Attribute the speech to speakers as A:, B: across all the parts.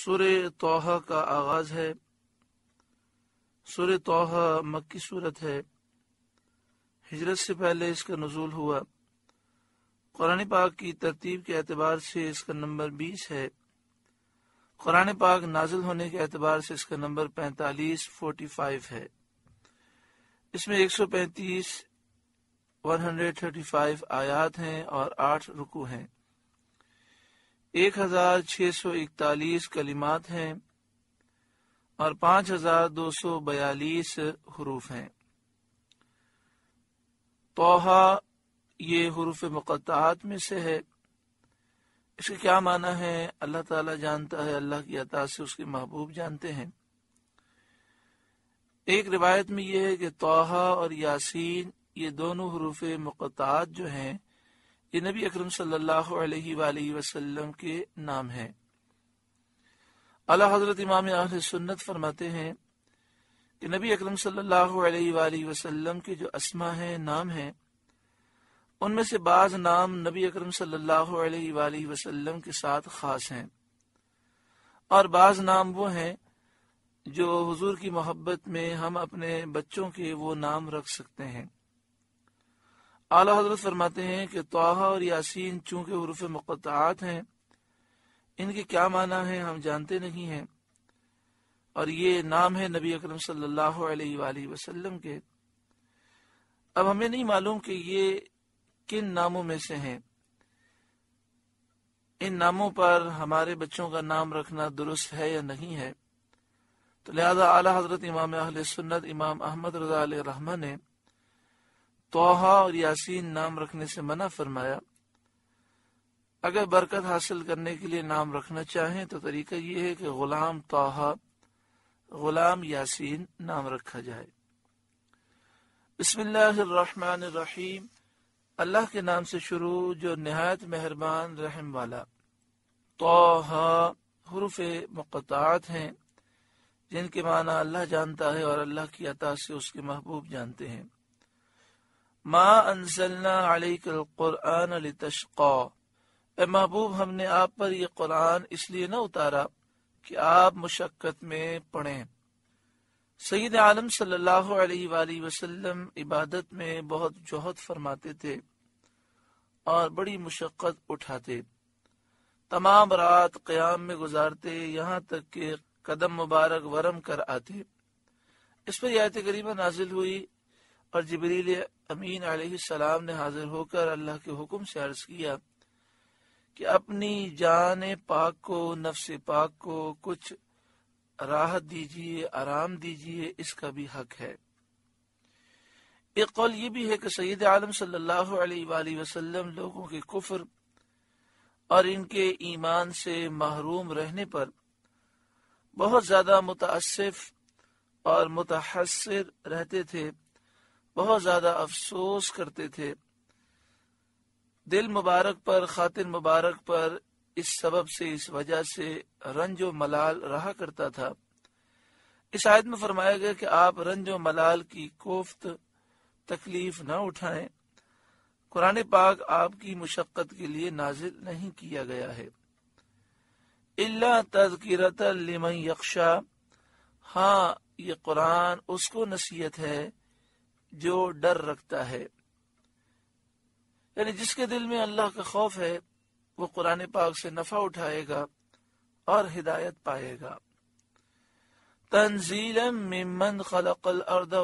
A: सुर तोहा का आगाज है सुर तोहा मक्की सूरत है हिजरत से पहले इसका नजूल हुआ कुरान पाक की तरतीब के अतबार से इसका नंबर बीस है कुरान पाक नाजिल होने के एतबार से इसका नंबर पैतालीस फोर्टी फाइव है इसमें एक सौ पैंतीस वन हंड्रेड थर्टी फाइव आयात हैं और आठ रुकू हैं एक हजार छह सौ इकतालीस कलिमात हैं और पांच हजार दो सौ बयालीस हरूफ हैं तोहा ये हरूफ मक़ात में से है इसका क्या माना है अल्लाह ताला जानता है अल्लाह की अता से उसके महबूब जानते हैं एक रिवायत में यह है कि तोहा और यासीन ये दोनों हरूफ मक़ात जो हैं ये नबी अकरम सल्लल्लाहु अलैहि वसल्लम के नाम है अला हजरत इमाम अहल सुन्नत फरमाते हैं कि नबी अकरम सल्लल्लाहु अलैहि वसल्लम के जो अस्मा हैं नाम हैं उनमें से बाज नाम नबी अकरम सल्लल्लाहु अलैहि वसल्लम के साथ खास हैं और बाज नाम वो हैं जो हुजूर की मोहब्बत में हम अपने बच्चों के वो नाम रख सकते हैं आला हजरत फरमाते हैं कि तोहा और यासीन चूंकि हरूफ मुकत हैं इनके क्या माना है हम जानते नहीं हैं और ये नाम है नबी अकरम सल्लल्लाहु अलैहि वसल्लम के अब हमें नहीं मालूम कि ये किन नामों में से हैं इन नामों पर हमारे बच्चों का नाम रखना दुरुस्त है या नहीं है तो लिहाजा आला हजरत इमाम सुन्नत इमाम अहमद रजा रहमा ने तोहा और यासीन नाम रखने से मना फरमाया अगर बरकत हासिल करने के लिए नाम रखना चाहें तो तरीका यह है कि गुलाम तोहा गुलाम यासीन नाम रखा जाए बसमीम अल्लाह के नाम से शुरू जो नहायत मेहरबान रहम वाला तोहा हरूफ मुक़ात हैं जिनके माना अल्लाह जानता है और अल्लाह की अता से उसके महबूब जानते हैं माँ अनसल्ला कुरान तशक़ा महबूब हमने आप पर यह कुरान इसलिए न उतारा कि आप मुशक्क़त में पढ़ें सईद आलम सल्लल्लाहु इबादत में बहुत जहद फरमाते थे और बड़ी मुशक्क़त उठाते तमाम रात क़याम में गुजारते यहाँ तक के कदम मुबारक वरम कर आते इस पर आयत करीमा नाजिल हुई और जबरील अमीन आसलाम ने हाजिर होकर अल्लाह के हुक्म से अर्ज किया कि अपनी जान पाक को नफ्स पाक को कुछ राहत दीजिए आराम दीजिए इसका भी हक है एक कौल ये भी है कि सैद आलम सल्लाम लोगों के कुफर और इनके ईमान से महरूम रहने पर बहुत ज्यादा मुतासिफ और मुतासर रहते थे बहुत ज्यादा अफसोस करते थे दिल मुबारक पर खातिर मुबारक पर इस सबब से इस वजह से रंजो मलाल रहा करता था इस आयत में फरमाया गया कि आप रंजो मलाल की कोफ्त तकलीफ न उठाएं कुरान पाक आपकी मुशक्क़त के लिए नाजिल नहीं किया गया है इल्ला तजकिरत लिमन यक्षा हाँ ये कुरान उसको नसीहत है जो डर रखता है यानी जिसके दिल में अल्लाह का खौफ है वो कुरान पाक से नफा उठाएगा और हिदायत पाएगा तंजील मिमन खलकल अर्द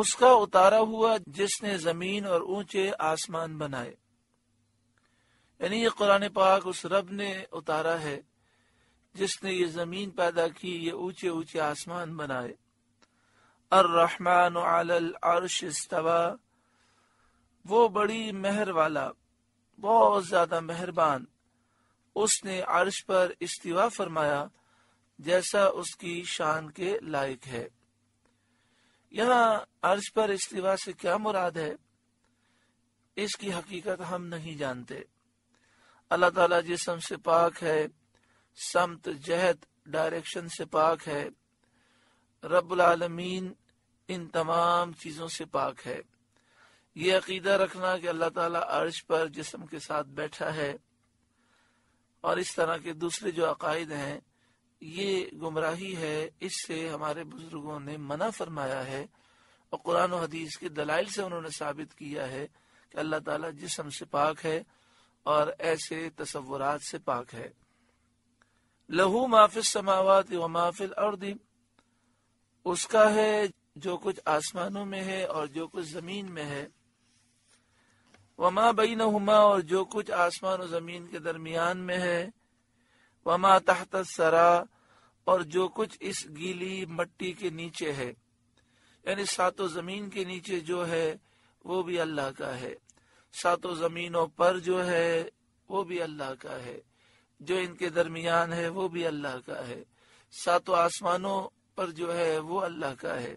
A: उसका उतारा हुआ जिसने जमीन और ऊंचे आसमान बनाए यानी ये कुरान पाक उस रब ने उतारा है जिसने ये जमीन पैदा की ये ऊंचे ऊंचे आसमान बनाए अर रहमान अर्श इस्तवा वो बड़ी मेहर वाला बहुत ज्यादा मेहरबान उसने अर्श पर इस्तीवा फरमाया जैसा उसकी शान के लायक है यहाँ अर्श पर इस्तीवा से क्या मुराद है इसकी हकीकत हम नहीं जानते अल्लाह ताला जिसम से पाक है समत जहत डायरेक्शन से पाक है रब्बुल आलमीन इन तमाम चीज़ों से पाक है ये अकीदा रखना कि अल्लाह ताला अर्श पर जिसम के साथ बैठा है और इस तरह के दूसरे जो अकायद हैं ये गुमराही है इससे हमारे बुजुर्गों ने मना फरमाया है और कुरान और हदीस के दलाइल से उन्होंने साबित किया है कि अल्लाह ताला जिसम से पाक है और ऐसे तस्वुरात से पाक है लहू माफिल समावत व माफिल अर्दी उसका है जो कुछ आसमानों में है और जो कुछ जमीन में है वमा बई नुमा और जो कुछ आसमान जमीन के दरमियान में है वमा तहत सरा और जो कुछ इस गीली मट्टी के नीचे है यानी सातों जमीन के नीचे जो है वो भी अल्लाह का है सातों जमीनों पर जो है वो भी अल्लाह का है जो इनके दरमियान है वो भी अल्लाह का है सातों आसमानों पर जो है वो अल्लाह का है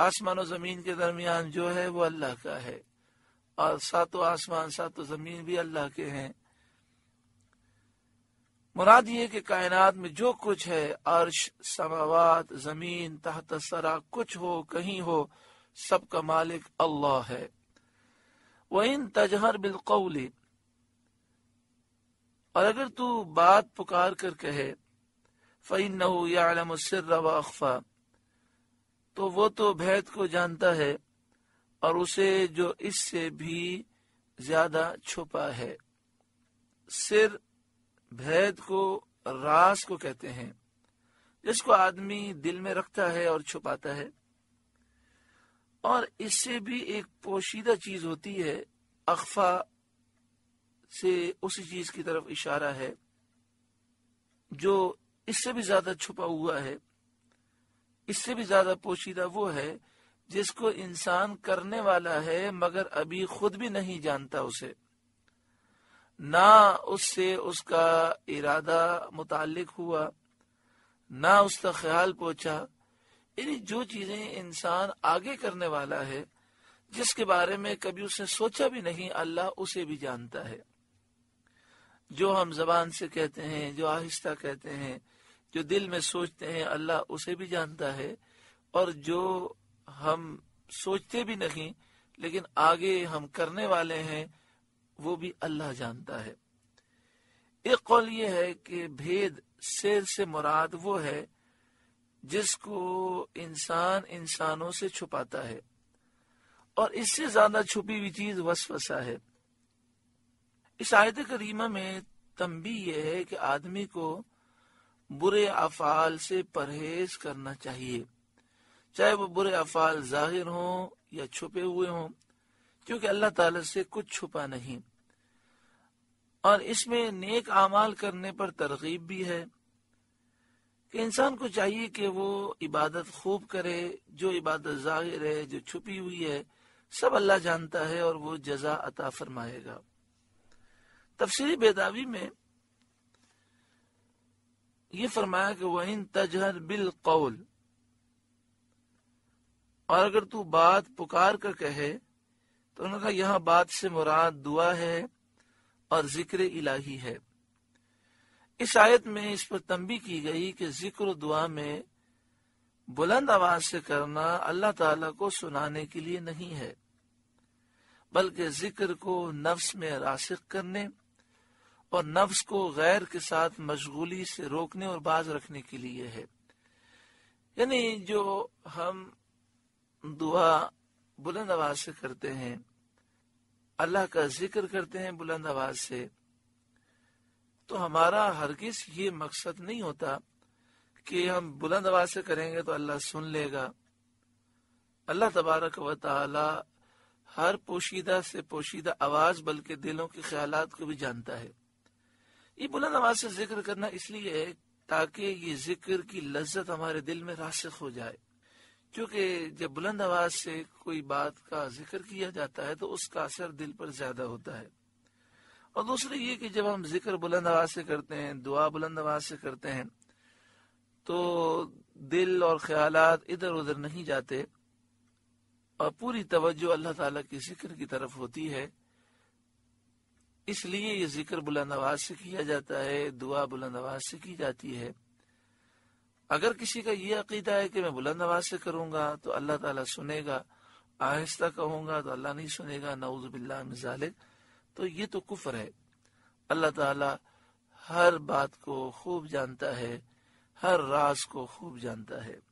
A: आसमान और जमीन के दरमियान जो है वो अल्लाह का है और सातों आसमान सातों जमीन भी अल्लाह के हैं मुराद ये कि कायनात में जो कुछ है अर्श समावात जमीन तहत सरा कुछ हो कहीं हो सबका मालिक अल्लाह है वह इन तजहर बिलकौली और अगर तू बात पुकार कर कहे फ़ैन यालम तो वो तो भेद को जानता है और उसे जो इससे भी ज्यादा छुपा है सिर भेद को रास को कहते हैं जिसको आदमी दिल में रखता है और छुपाता है और इससे भी एक पोशीदा चीज होती है अखफा से उसी चीज की तरफ इशारा है जो इससे भी ज्यादा छुपा हुआ है इससे भी ज्यादा पोशीदा वो है जिसको इंसान करने वाला है मगर अभी खुद भी नहीं जानता उसे ना उससे उसका इरादा मुतालिक हुआ ना उसका ख्याल पहुंचा इन जो चीजें इंसान आगे करने वाला है जिसके बारे में कभी उसने सोचा भी नहीं अल्लाह उसे भी जानता है जो हम जबान से कहते हैं जो आहिस्ता कहते हैं जो दिल में सोचते हैं अल्लाह उसे भी जानता है और जो हम सोचते भी नहीं लेकिन आगे हम करने वाले हैं वो भी अल्लाह जानता है एक कौल ये है कि भेद शेर से मुराद वो है जिसको इंसान इंसानों से छुपाता है और इससे ज्यादा छुपी हुई चीज वसवसा है इस आयत करीमा में तंबी यह है कि आदमी को बुरे अफाल से परहेज करना चाहिए चाहे वो बुरे अफाल जाहिर हों या छुपे हुए हों क्योंकि अल्लाह ताला से कुछ छुपा नहीं और इसमें नेक आमाल करने पर तरगीब भी है कि इंसान को चाहिए कि वो इबादत खूब करे जो इबादत जाहिर है जो छुपी हुई है सब अल्लाह जानता है और वो जजा अता फरमाएगा तफसी बेदावी में ये फरमाया कि वहीन तजहर बिल कौल और अगर तू बात पुकार कर कहे तो उन्होंने कहा यह बात से मुराद दुआ है और जिक्र इलाही है इस आयत में इस पर तंबी की गई कि जिक्र दुआ में बुलंद आवाज से करना अल्लाह ताला को सुनाने के लिए नहीं है बल्कि जिक्र को नफ्स में रासिक करने और नफ्स को गैर के साथ मशगूली से रोकने और बाज रखने के लिए है यानी जो हम दुआ बुलंद आवाज से करते हैं अल्लाह का जिक्र करते हैं बुलंद आवाज से तो हमारा हर किस ये मकसद नहीं होता कि हम बुलंद आवाज से करेंगे तो अल्लाह सुन लेगा अल्लाह तबारक व ताला हर पोशीदा से पोशीदा आवाज बल्कि दिलों के ख्यालात को भी जानता है ये बुलंद आवाज से जिक्र करना इसलिए है ताकि ये जिक्र की लज्जत हमारे दिल में रासिक हो जाए क्योंकि जब बुलंद आवाज से कोई बात का जिक्र किया जाता है तो उसका असर दिल पर ज्यादा होता है और दूसरी ये कि जब हम जिक्र बुलंद आवाज से करते हैं दुआ बुलंद आवाज से करते हैं तो दिल और ख्याल इधर उधर नहीं जाते और पूरी तवज्जो अल्लाह ताला के जिक्र की तरफ होती है इसलिए ये जिक्र बुलंद आवाज से किया जाता है दुआ बुलंद आवाज से की जाती है अगर किसी का ये अकीदा है कि मैं बुलंद आवाज से करूंगा तो अल्लाह ताला सुनेगा आहिस्ता कहूंगा तो अल्लाह नहीं सुनेगा नवजुबिल्ला तो ये तो कुफर है अल्लाह ताला हर बात को खूब जानता है हर राज को खूब जानता है